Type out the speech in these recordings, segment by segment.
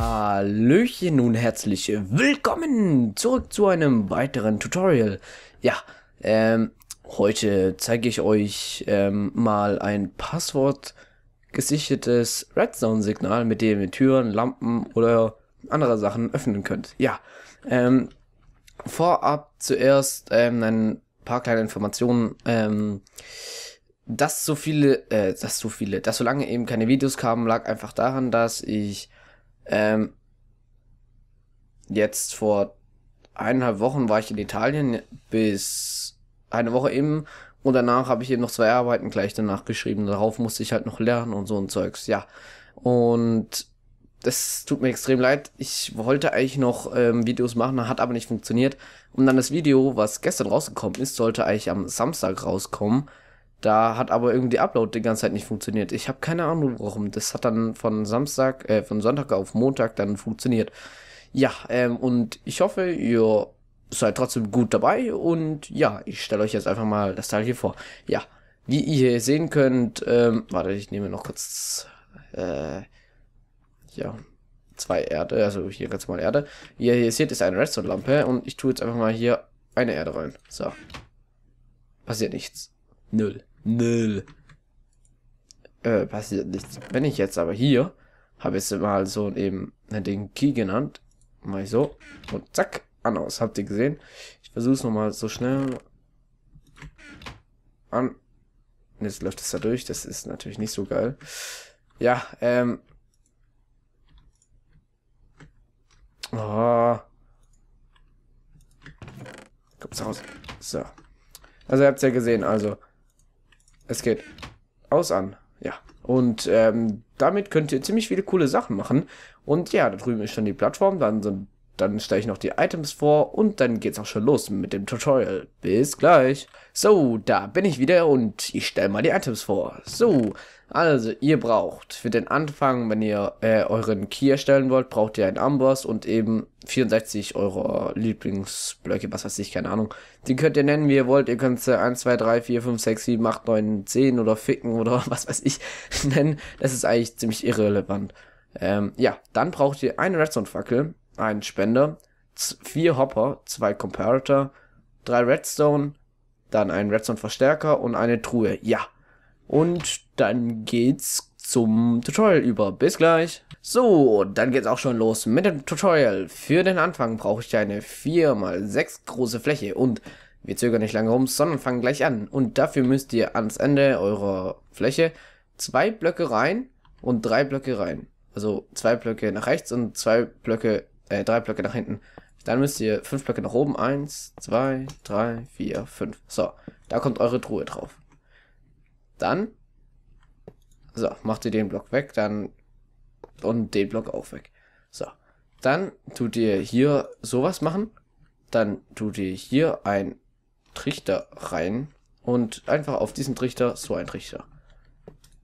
Hallöchen und herzlich willkommen zurück zu einem weiteren Tutorial. Ja, ähm, heute zeige ich euch ähm, mal ein Passwort gesichertes Redstone-Signal, mit dem ihr Türen, Lampen oder andere Sachen öffnen könnt. Ja, ähm, vorab zuerst ähm, ein paar kleine Informationen. Ähm, dass so viele, äh, dass so viele, dass so lange eben keine Videos kamen, lag einfach daran, dass ich ähm, jetzt vor eineinhalb Wochen war ich in Italien bis eine Woche eben und danach habe ich eben noch zwei Arbeiten gleich danach geschrieben. Darauf musste ich halt noch lernen und so ein Zeugs, ja. Und das tut mir extrem leid. Ich wollte eigentlich noch ähm, Videos machen, hat aber nicht funktioniert. Und dann das Video, was gestern rausgekommen ist, sollte eigentlich am Samstag rauskommen. Da hat aber irgendwie der Upload die ganze Zeit nicht funktioniert. Ich habe keine Ahnung warum. Das hat dann von Samstag, äh, von Sonntag auf Montag dann funktioniert. Ja, ähm, und ich hoffe, ihr seid trotzdem gut dabei und ja, ich stelle euch jetzt einfach mal das Teil hier vor. Ja, wie ihr hier sehen könnt, ähm, warte, ich nehme noch kurz, äh, ja, zwei Erde, also hier ganz mal Erde. Wie ihr hier seht, ist eine Redstone-Lampe und ich tue jetzt einfach mal hier eine Erde rein. So. Passiert nichts. Null. Null. Äh, passiert nichts. Wenn ich jetzt aber hier, habe ich mal so eben ne den Key genannt, mache ich so und zack, an aus. Habt ihr gesehen? Ich versuche es nochmal so schnell an. Jetzt läuft es da durch, das ist natürlich nicht so geil. Ja, ähm. Oh. Kommt's raus. So. Also ihr habt es ja gesehen, also es geht aus an. Ja. Und ähm, damit könnt ihr ziemlich viele coole Sachen machen. Und ja, da drüben ist schon die Plattform, dann so ein dann stelle ich noch die Items vor und dann geht's auch schon los mit dem Tutorial. Bis gleich. So, da bin ich wieder und ich stelle mal die Items vor. So, also ihr braucht für den Anfang, wenn ihr äh, euren Key erstellen wollt, braucht ihr einen Amboss und eben 64 eurer Lieblingsblöcke, was weiß ich, keine Ahnung. Die könnt ihr nennen, wie ihr wollt. Ihr könnt sie 1, 2, 3, 4, 5, 6, 7, 8, 9, 10 oder ficken oder was weiß ich nennen. Das ist eigentlich ziemlich irrelevant. Ähm, ja, dann braucht ihr eine Redstone-Fackel, ein Spender, vier Hopper, zwei Comparator, drei Redstone, dann ein Redstone-Verstärker und eine Truhe. Ja. Und dann geht's zum Tutorial über. Bis gleich. So, dann geht's auch schon los mit dem Tutorial. Für den Anfang brauche ich eine 4x6 große Fläche und wir zögern nicht lange rum, sondern fangen gleich an. Und dafür müsst ihr ans Ende eurer Fläche zwei Blöcke rein und drei Blöcke rein. Also zwei Blöcke nach rechts und zwei Blöcke äh, drei Blöcke nach hinten. Dann müsst ihr fünf Blöcke nach oben. Eins, zwei, drei, vier, fünf. So, da kommt eure Truhe drauf. Dann, so, macht ihr den Block weg, dann und den Block auch weg. So, dann tut ihr hier sowas machen. Dann tut ihr hier ein Trichter rein und einfach auf diesen Trichter so ein Trichter.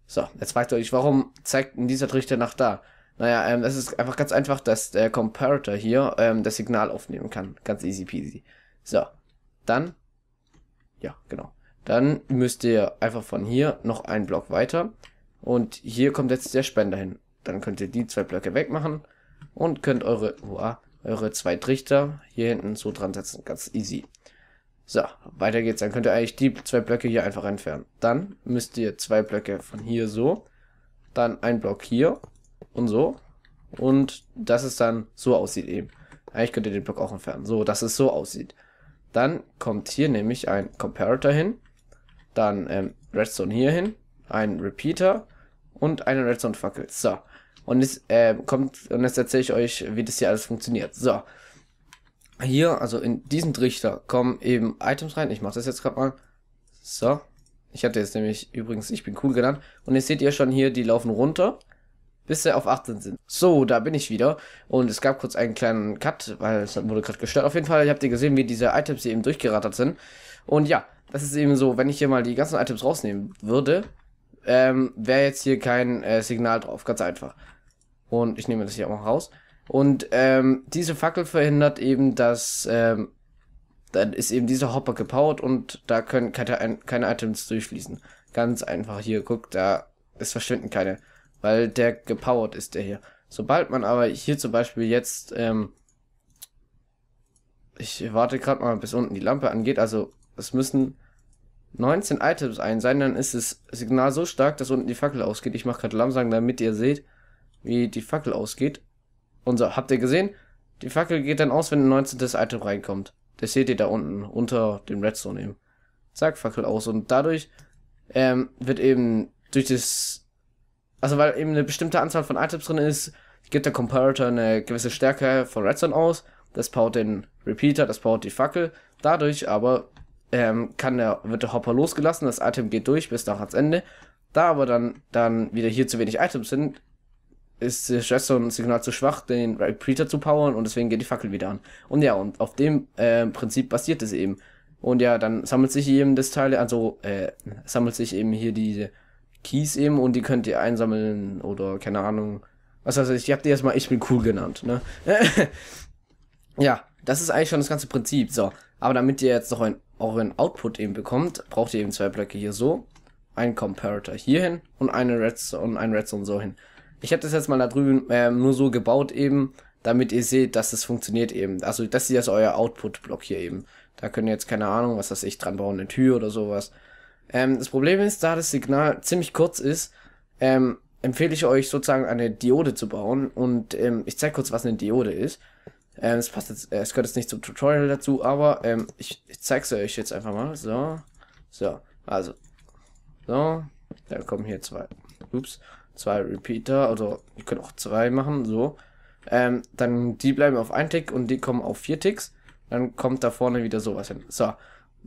So, jetzt fragt ihr euch, warum zeigt denn dieser Trichter nach da? Naja, ähm, das ist einfach ganz einfach, dass der Comparator hier ähm, das Signal aufnehmen kann. Ganz easy peasy. So, dann, ja, genau. Dann müsst ihr einfach von hier noch einen Block weiter. Und hier kommt jetzt der Spender hin. Dann könnt ihr die zwei Blöcke wegmachen und könnt eure, uah, eure zwei Trichter hier hinten so dran setzen. Ganz easy. So, weiter geht's. Dann könnt ihr eigentlich die zwei Blöcke hier einfach entfernen. Dann müsst ihr zwei Blöcke von hier so, dann ein Block hier und so. Und dass es dann so aussieht eben. Eigentlich könnt ihr den Block auch entfernen. So, dass es so aussieht. Dann kommt hier nämlich ein Comparator hin. Dann ähm, Redstone hier hin. Ein Repeater. Und eine Redstone-Fackel. So. Und jetzt, äh, kommt, und jetzt erzähle ich euch, wie das hier alles funktioniert. So. Hier, also in diesen Trichter, kommen eben Items rein. Ich mache das jetzt gerade mal. So. Ich hatte jetzt nämlich übrigens, ich bin cool genannt. Und jetzt seht ihr schon hier, die laufen runter bis sie auf 18 sind. So, da bin ich wieder. Und es gab kurz einen kleinen Cut, weil es wurde gerade gestört. Auf jeden Fall, habt ihr gesehen, wie diese Items hier eben durchgerattert sind. Und ja, das ist eben so, wenn ich hier mal die ganzen Items rausnehmen würde, ähm, wäre jetzt hier kein äh, Signal drauf. Ganz einfach. Und ich nehme das hier auch mal raus. Und ähm, diese Fackel verhindert eben, dass ähm, dann ist eben dieser Hopper gebaut und da können keine, keine Items durchfließen. Ganz einfach hier, guckt, da es verschwinden keine weil der gepowert ist, der hier. Sobald man aber hier zum Beispiel jetzt, ähm, ich warte gerade mal, bis unten die Lampe angeht, also es müssen 19 Items ein sein, dann ist das Signal so stark, dass unten die Fackel ausgeht. Ich mache gerade Lamsang, damit ihr seht, wie die Fackel ausgeht. Und so, habt ihr gesehen? Die Fackel geht dann aus, wenn ein 19. Item reinkommt. Das seht ihr da unten, unter dem Redstone eben. Zack, Fackel aus. Und dadurch ähm, wird eben durch das also weil eben eine bestimmte Anzahl von Items drin ist, gibt der Comparator eine gewisse Stärke von Redstone aus. Das powert den Repeater, das powert die Fackel. Dadurch aber ähm, kann der, wird der Hopper losgelassen, das Item geht durch bis nach ans Ende. Da aber dann, dann wieder hier zu wenig Items sind, ist das Redstone-Signal zu schwach, den Repeater zu powern und deswegen geht die Fackel wieder an. Und ja, und auf dem äh, Prinzip basiert es eben. Und ja, dann sammelt sich eben das Teil, also äh, sammelt sich eben hier diese Keys eben und die könnt ihr einsammeln oder keine Ahnung. Was weiß ich, ich hab die erstmal Ich bin cool genannt, ne? ja, das ist eigentlich schon das ganze Prinzip. So, aber damit ihr jetzt noch ein, euren Output eben bekommt, braucht ihr eben zwei Blöcke hier so, Ein Comparator hier hin und eine Redstone und ein Redstone so hin. Ich habe das jetzt mal da drüben äh, nur so gebaut eben, damit ihr seht, dass es funktioniert eben. Also das ist jetzt euer Output-Block hier eben. Da könnt ihr jetzt keine Ahnung, was das ich dran bauen, eine Tür oder sowas. Ähm, das Problem ist, da das Signal ziemlich kurz ist, ähm, empfehle ich euch sozusagen eine Diode zu bauen. Und ähm, ich zeige kurz, was eine Diode ist. Ähm, es passt jetzt, äh, es gehört jetzt nicht zum Tutorial dazu, aber ähm, ich, ich es euch jetzt einfach mal. So, so, also, so, da kommen hier zwei, ups, zwei Repeater, oder ihr könnt auch zwei machen, so. Ähm, dann die bleiben auf ein Tick und die kommen auf vier Ticks. Dann kommt da vorne wieder sowas hin. So,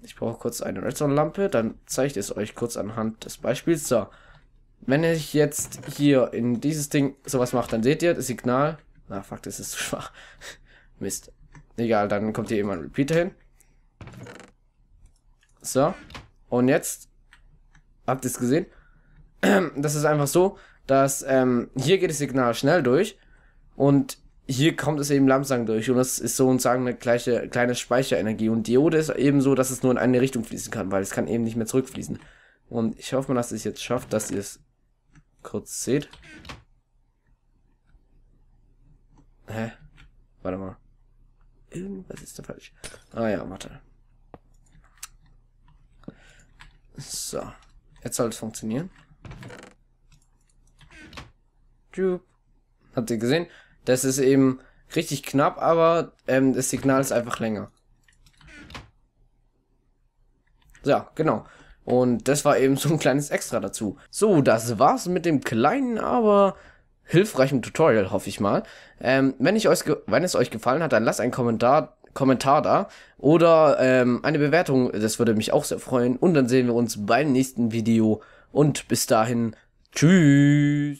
ich brauche kurz eine Redstone-Lampe, dann zeige ich es euch kurz anhand des Beispiels. So, wenn ich jetzt hier in dieses Ding sowas mache, dann seht ihr das Signal. Na, fuck, das ist zu schwach. Mist. Egal, dann kommt hier immer ein Repeater hin. So, und jetzt habt ihr es gesehen. Das ist einfach so, dass ähm, hier geht das Signal schnell durch und hier kommt es eben langsam durch und das ist so und sagen eine gleiche, kleine Speicherenergie. Und Diode ist eben so, dass es nur in eine Richtung fließen kann, weil es kann eben nicht mehr zurückfließen. Und ich hoffe mal, dass es jetzt schafft, dass ihr es kurz seht. Hä? Warte mal. Irgendwas ist da falsch. Ah ja, warte. So. Jetzt soll es funktionieren. Habt ihr gesehen? Das ist eben richtig knapp, aber ähm, das Signal ist einfach länger. Ja, genau. Und das war eben so ein kleines Extra dazu. So, das war's mit dem kleinen, aber hilfreichen Tutorial, hoffe ich mal. Ähm, wenn, ich euch wenn es euch gefallen hat, dann lasst einen Kommentar, Kommentar da oder ähm, eine Bewertung. Das würde mich auch sehr freuen. Und dann sehen wir uns beim nächsten Video. Und bis dahin, tschüss.